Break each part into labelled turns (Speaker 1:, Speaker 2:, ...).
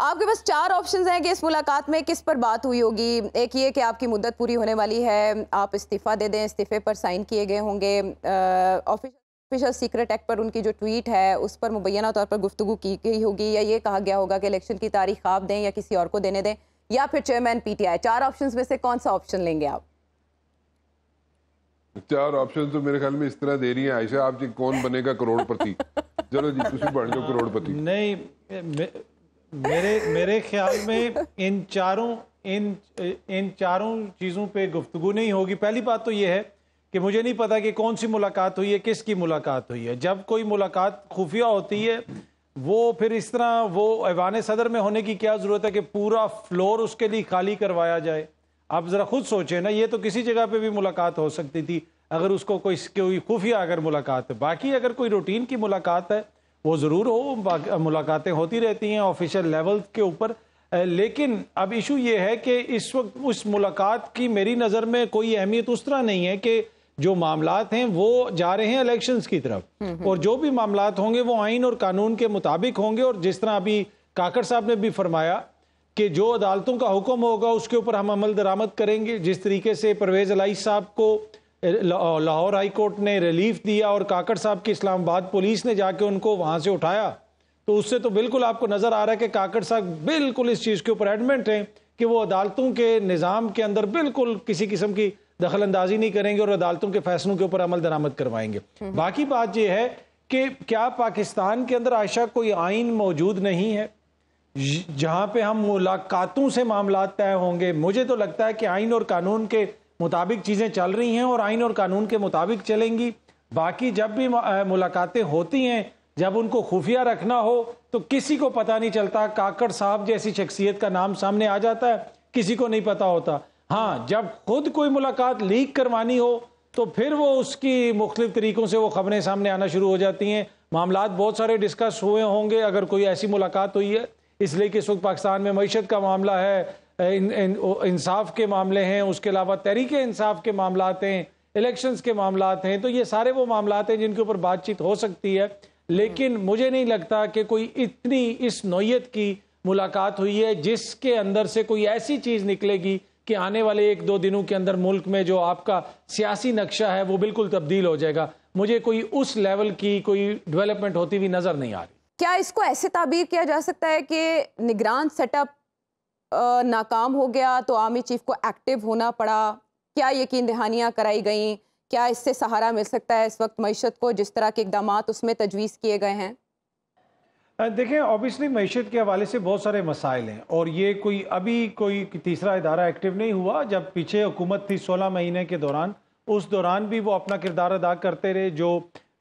Speaker 1: आपके पास चार ऑप्शंस हैं कि इस मुलाकात में किस पर बात हुई होगी एक ये कि आपकी मुद्दत पूरी होने वाली है आप इस्तीफ़ा दे दें इस्तीफ़े पर साइन किए गए होंगे ऑफिशियल सीक्रेट एक्ट पर उनकी जो ट्वीट है उस पर मुबैना तौर पर गुफ्तु की गई होगी या ये कहा गया होगा कि इलेक्शन की तारीख आप दें या किसी और को देने दें या फिर चेयरमैन पी टी आई चार ऑप्शन में से कौन सा ऑप्शन लेंगे आप चार ऑप्शन तो मेरे ख्याल में इस तरह दे रही है आयशा आप जी कौन बनेगा करोड़पति चलो जी बढ़ जाओ करोड़पति नहीं
Speaker 2: मेरे मेरे ख्याल में इन चारों इन इन चारों चीज़ों पे गुफ्तु नहीं होगी पहली बात तो ये है कि मुझे नहीं पता कि कौन सी मुलाकात हुई है किसकी मुलाकात हुई है जब कोई मुलाकात खुफिया होती है वो फिर इस तरह वो ऐवान सदर में होने की क्या ज़रूरत है कि पूरा फ्लोर उसके लिए खाली करवाया जाए आप ज़रा खुद सोचें ना ये तो किसी जगह पे भी मुलाकात हो सकती थी अगर उसको कोई कोई खुफिया अगर मुलाकात है बाकी अगर कोई रूटीन की मुलाकात है वो ज़रूर हो मुलाकातें होती रहती हैं ऑफिशियल लेवल के ऊपर लेकिन अब इशू ये है कि इस वक्त उस मुलाकात की मेरी नज़र में कोई अहमियत उस तरह नहीं है कि जो मामला हैं वो जा रहे हैं इलेक्शंस की तरफ हम्म, हम्म। और जो भी मामला होंगे वो आइन और कानून के मुताबिक होंगे और जिस तरह अभी काकड़ साहब ने भी फरमाया कि जो अदालतों का हुक्म होगा उसके ऊपर हम अमल दरामद करेंगे जिस तरीके से परवेज़ अलाई साहब को लाहौर हाई कोर्ट ने रिलीफ दिया और काकड़ साहब की इस्लामाबाद पुलिस ने जाके उनको वहाँ से उठाया तो उससे तो बिल्कुल आपको नज़र आ रहा है कि काकड़ साहब बिल्कुल इस चीज़ के ऊपर एडमेंट हैं कि वो अदालतों के निज़ाम के अंदर बिल्कुल किसी किस्म की दखल अंदाजी नहीं करेंगे और अदालतों के फैसलों के ऊपर अमल दरामद करवाएंगे बाकी बात यह है कि क्या पाकिस्तान के अंदर आयशा कोई आइन मौजूद नहीं है जहाँ पे हम मुलाकातों से मामला तय होंगे मुझे तो लगता है कि आइन और कानून के मुताबिक चीज़ें चल रही हैं और आइन और कानून के मुताबिक चलेंगी बाकी जब भी मुलाकातें होती हैं जब उनको खुफिया रखना हो तो किसी को पता नहीं चलता काकड़ साहब जैसी शख्सियत का नाम सामने आ जाता है किसी को नहीं पता होता हाँ जब खुद कोई मुलाकात लीक करवानी हो तो फिर वो उसकी मुख्तलिफ तरीक़ों से वो खबरें सामने आना शुरू हो जाती हैं मामला बहुत सारे डिस्कस हुए होंगे अगर कोई ऐसी मुलाकात हुई है इसलिए कि इस वक्त पाकिस्तान में मीशत का मामला है इंसाफ के मामले हैं उसके अलावा तहरीक इंसाफ के मामला हैं इलेक्शंस के मामला हैं तो ये सारे वो मामला हैं जिनके ऊपर बातचीत हो सकती है लेकिन मुझे नहीं लगता कि कोई इतनी इस नोयत की मुलाकात हुई है जिसके अंदर से कोई ऐसी चीज़ निकलेगी कि आने वाले एक दो दिनों के अंदर मुल्क में जो आपका सियासी नक्शा है वो बिल्कुल तब्दील हो जाएगा मुझे कोई उस लेवल की कोई डेवलपमेंट होती हुई नज़र नहीं आ रही
Speaker 1: क्या इसको ऐसे ताबीर किया जा सकता है कि निगरान सेटअप नाकाम हो गया तो आर्मी चीफ को एक्टिव होना पड़ा क्या यकीन दहानियाँ कराई गई क्या इससे सहारा मिल सकता है इस वक्त मीशत को जिस तरह के इकदाम उसमें तजवीज़ किए गए हैं
Speaker 2: देखें ऑब्वियसली मीशत के हवाले से बहुत सारे मसाइल हैं और ये कोई अभी कोई तीसरा इदारा एक्टिव नहीं हुआ जब पीछे हुकूमत थी सोलह महीने के दौरान उस दौरान भी वो अपना किरदार अदा करते रहे जो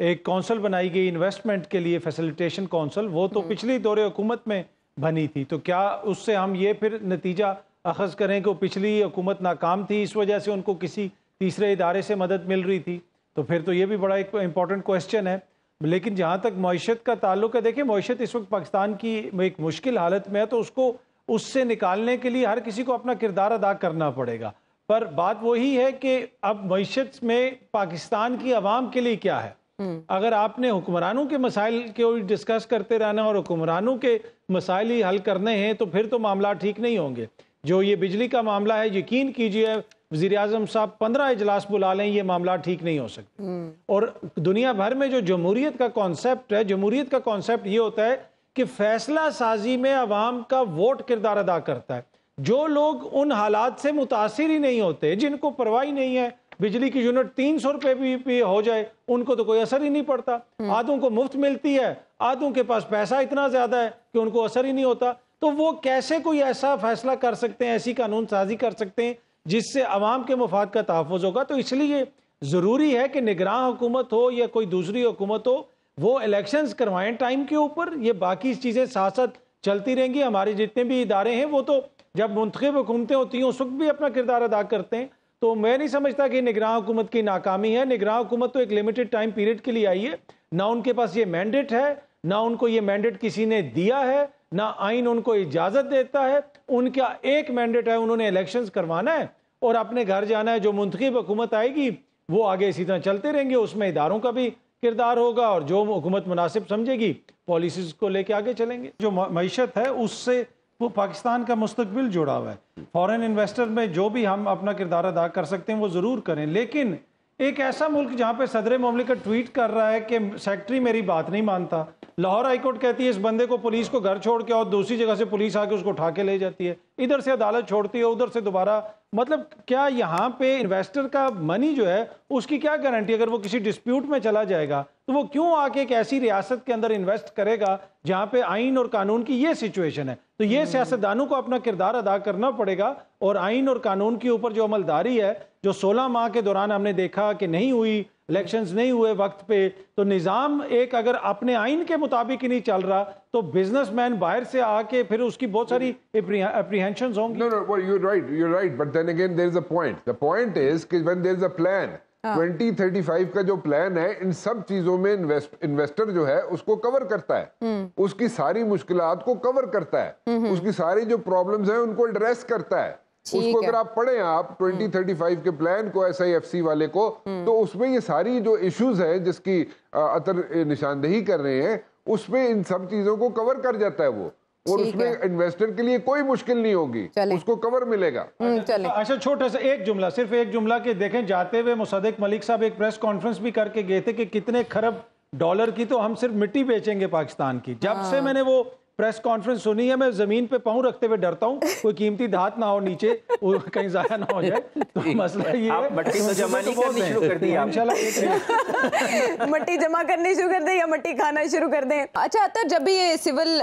Speaker 2: एक कौंसल बनाई गई इन्वेस्टमेंट के लिए फैसिलिटेशन कौंसल वो तो हम्म। पिछली दौरे हुकूमत में बनी थी तो क्या उससे हम ये फिर नतीजा अखज़ करें कि पिछली हुकूमत नाकाम थी इस वजह से उनको किसी तीसरे इदारे से मदद मिल रही थी तो फिर तो ये भी बड़ा एक इम्पॉर्टेंट क्वेश्चन है लेकिन जहाँ तक मीशत का ताल्लुक है देखिए मीशत इस वक्त पाकिस्तान की एक मुश्किल हालत में है तो उसको उससे निकालने के लिए हर किसी को अपना किरदार अदा करना पड़ेगा पर बात वही है कि अब मीशत में पाकिस्तान की आवाम के लिए क्या है हम्म। अगर आपने हुक्मरानों के मसाइल को डिस्कस करते रहना और हुक्मरानों के मसाइल ही हल करने हैं तो फिर तो मामला ठीक नहीं होंगे जो ये बिजली का मामला है यकीन कीजिए वजी अजम साहब पंद्रह इजलास बुला लें ये मामला ठीक नहीं हो सकता हम्म। और दुनिया भर में जो जमहूरीत का कॉन्सेप्ट है जमहूरीत का कॉन्सेप्ट ये होता है कि फैसला साजी में अवाम का वोट किरदार अदा करता है जो लोग उन हालात से मुतासर ही नहीं होते जिनको परवाह ही नहीं है बिजली की यूनिट तीन सौ रुपये भी, भी हो जाए उनको तो कोई असर ही नहीं पड़ता हम्म। आधों को मुफ्त मिलती है आदमों के पास पैसा इतना ज़्यादा है कि उनको असर ही नहीं होता तो वो कैसे कोई ऐसा फैसला कर सकते हैं ऐसी कानून साजी कर सकते हैं जिससे आवाम के मफाद का तहफ़ होगा तो इसलिए ज़रूरी है कि निगरान हुकूमत हो या कोई दूसरी हुकूमत हो वो इलेक्शंस करवाएं टाइम के ऊपर ये बाकी चीज़ें साथ साथ चलती रहेंगी हमारे जितने भी इदारे हैं वो तो जब मुंतब हुकूमतें होती हैं उस वक्त भी अपना किरदार अदा करते हैं तो मैं नहीं समझता कि निगरान हुकूमत की नाकामी है निगरान हुकूमत तो एक लिमिटेड टाइम पीरियड के लिए आई है ना उनके पास ये मैंडेट है ना उनको ये मैंडेट किसी ने दिया है ना आइन उनको इजाज़त देता है उनका एक मैंडेट है उन्होंने इलेक्शन करवाना है और अपने घर जाना है जो मुंतखब हुकूमत आएगी वो आगे इसी तरह चलते रहेंगे उसमें इदारों का भी किरदार होगा और जो हुकूमत मुनासिब समझेगी पॉलिसीज़ को लेके आगे चलेंगे जो मीशत है उससे वो पाकिस्तान का मुस्तबिल जुड़ा हुआ है फॉरेन इन्वेस्टर में जो भी हम अपना किरदार अदा कर सकते हैं वो ज़रूर करें लेकिन एक ऐसा मुल्क जहाँ पे सदर ममलिकत ट्वीट कर रहा है कि सेक्रेटरी मेरी बात नहीं मानता लाहौर हाईकोर्ट कहती है इस बंदे को पुलिस को घर छोड़ के और दूसरी जगह से पुलिस आके उसको उठा के ले जाती है इधर से अदालत छोड़ती है उधर से दोबारा मतलब क्या यहाँ पे इन्वेस्टर का मनी जो है उसकी क्या गारंटी अगर वो किसी डिस्प्यूट में चला जाएगा तो वो क्यों आके एक ऐसी रियासत के अंदर इन्वेस्ट करेगा जहाँ पे आइन और कानून की ये सिचुएशन है तो ये हम्म। सियासतदानों को अपना किरदार अदा करना पड़ेगा और आइन और कानून के ऊपर जो अमलदारी है जो सोलह माह के दौरान हमने देखा कि नहीं हुई इलेक्शंस नहीं हुए वक्त पे तो निज़ाम एक अगर अपने आइन के मुताबिक ही नहीं चल रहा तो बिजनेसमैन बाहर से आके फिर उसकी बहुत सारी अप्रीहेंशन होंगी no no you right you right but then again there is a point the point
Speaker 1: is कि when there is a plan 2035 का जो प्लान है इन सब चीजों में इन्वेस्ट इन्वेस्टर जो है उसको कवर करता है हम्म। उसकी सारी मुश्किल को कवर करता है हम्म, हम्म। उसकी सारी जो प्रॉब्लम्स हैं उनको एड्रेस करता है उसको अगर आप पढ़े आप 2035 हम्म। के प्लान को एस वाले को हम्म। तो उसमें ये सारी जो इश्यूज हैं जिसकी अतर
Speaker 2: निशानदेही कर रहे हैं उसमें इन सब चीजों को कवर कर जाता है वो और उसमें इन्वेस्टर के लिए कोई मुश्किल नहीं होगी उसको कवर मिलेगा हम्म, अच्छा, अच्छा छोटा सा एक जुमला सिर्फ एक जुमला के देखें जाते हुए मुसदक मलिक साहब एक प्रेस कॉन्फ्रेंस भी करके गए थे कि कितने खरब डॉलर की तो हम सिर्फ मिट्टी बेचेंगे पाकिस्तान की जब से हाँ। मैंने वो प्रेस कॉन्फ्रेंस सुनी है मैं जमीन पे पाँव रखते हुए डरता हूँ कोई कीमती धात ना हो नीचे कहीं जाया ना हो जाए तो मसला ये मट्टी तो जमा नहीं तो करनी शुरू कर दी
Speaker 1: इंशाल्लाह मट्टी जमा करनी शुरू कर दें या मट्टी खाना शुरू कर दें अच्छा अतर तो जब भी ये सिविल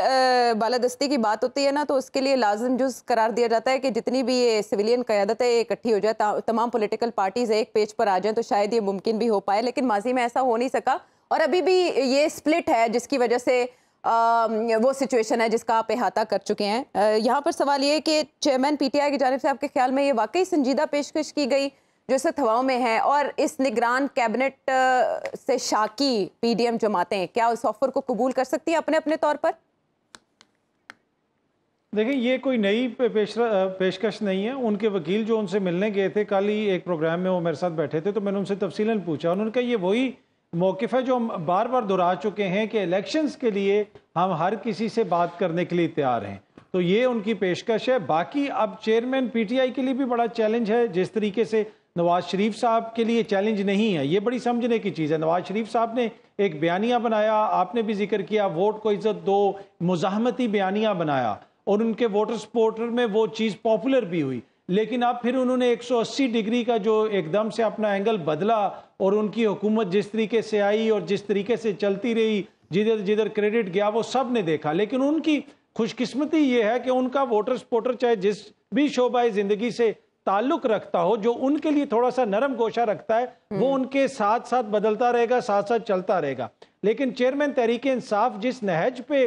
Speaker 1: बालादस्ती की बात होती है ना तो उसके लिए लाजम जो करार दिया जाता है कि जितनी भी ये सिविलियन क्यादत है इकट्ठी हो जाए तमाम पोलिटिकल पार्टीज एक पेज पर आ जाए तो शायद ये मुमकिन भी हो पाए लेकिन माजी में ऐसा हो नहीं सका और अभी भी ये स्प्लिट है जिसकी वजह से वो सिचुएशन है जिसका आप अहाता कर चुके हैं यहाँ पर सवाल ये कि चेयरमैन पीटीआई की जानब से आपके ख्याल में ये वाकई संजीदा पेशकश की गई जो इस हवाओं में है और इस निगरान कैबिनेट से शाकी पीडीएम जमातें क्या उस ऑफर को कबूल कर सकती है अपने अपने तौर पर
Speaker 2: देखें ये कोई नई पेश पेशकश नहीं है उनके वकील जो उनसे मिलने गए थे कल ही एक प्रोग्राम में वो मेरे साथ बैठे थे तो मैंने उनसे तफसीला पूछा उन्होंने कहा ये वही मौकफ़ है जो हम बार बार दोहरा चुके हैं कि इलेक्शंस के लिए हम हर किसी से बात करने के लिए तैयार हैं तो ये उनकी पेशकश है बाकी अब चेयरमैन पीटीआई के लिए भी बड़ा चैलेंज है जिस तरीके से नवाज शरीफ साहब के लिए चैलेंज नहीं है ये बड़ी समझने की चीज़ है नवाज शरीफ साहब ने एक बयानिया बनाया आपने भी जिक्र किया वोट को इज्जत दो मुजामती बयानिया बनाया और उनके वोटर सपोर्टर में वो चीज़ पॉपुलर भी हुई लेकिन अब फिर उन्होंने 180 डिग्री का जो एकदम से अपना एंगल बदला और उनकी हुकूमत जिस तरीके से आई और जिस तरीके से चलती रही जिधर जिधर क्रेडिट गया वो सब ने देखा लेकिन उनकी खुशकिस्मती ये है कि उनका वोटर सपोर्टर चाहे जिस भी शोबा ज़िंदगी से ताल्लुक रखता हो जो उनके लिए थोड़ा सा नरम गोशा रखता है वो हम्म। उनके साथ साथ बदलता रहेगा साथ साथ चलता रहेगा लेकिन चेयरमैन तहरीक इंसाफ जिस नहज पे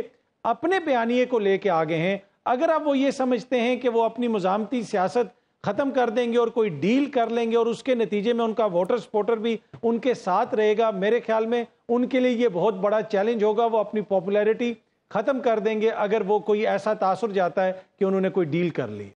Speaker 2: अपने बयानिए को लेके आगे हैं अगर आप वो ये समझते हैं कि वो अपनी मुजामती सियासत ख़त्म कर देंगे और कोई डील कर लेंगे और उसके नतीजे में उनका वोटर सपोर्टर भी उनके साथ रहेगा मेरे ख्याल में उनके लिए ये बहुत बड़ा चैलेंज होगा वो अपनी पॉपुलैरिटी ख़त्म कर देंगे अगर वो कोई ऐसा तासर जाता है कि उन्होंने कोई डील कर ली